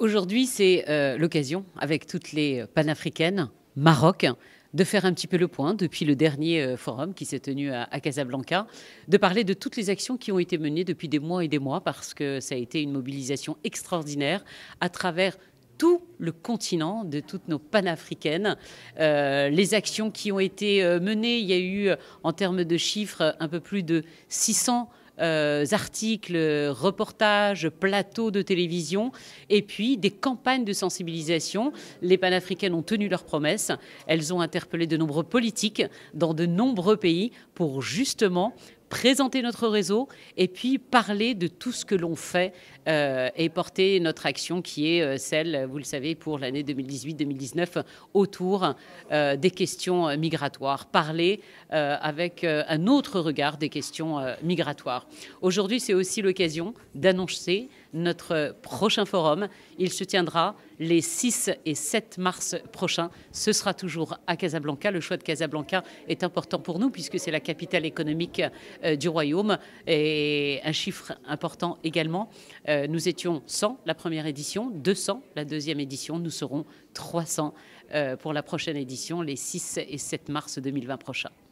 Aujourd'hui, c'est euh, l'occasion, avec toutes les panafricaines, Maroc, de faire un petit peu le point depuis le dernier euh, forum qui s'est tenu à, Casablanca, de parler de toutes les actions qui ont été menées depuis des mois et des mois, parce que ça a été une mobilisation extraordinaire à travers tout le continent, de toutes nos panafricaines. Euh, les actions qui ont été menées, il y a eu en termes de chiffres un peu plus de 600 euh, articles, reportages, plateaux de télévision et puis des campagnes de sensibilisation. Les panafricaines ont tenu leurs promesses. Elles ont interpellé de nombreux politiques dans de nombreux pays pour justement présenter notre réseau et puis parler de tout ce que l'on fait euh, et porter notre action qui est euh, celle, vous le savez, pour l'année 2018-2019 autour euh, des questions migratoires, parler avec un autre regard des questions migratoires. Aujourd'hui, c'est aussi l'occasion d'annoncer notre prochain forum. Il se tiendra les 6 et 7 mars prochains. Ce sera toujours à Casablanca. Le choix de Casablanca est important pour nous puisque c'est la capitale économique euh, du royaume et un chiffre important également. Euh, nous étions 100 la première édition, 200 la deuxième édition, nous serons 300 euh, pour la prochaine édition les 6 et 7 mars 2020 prochains.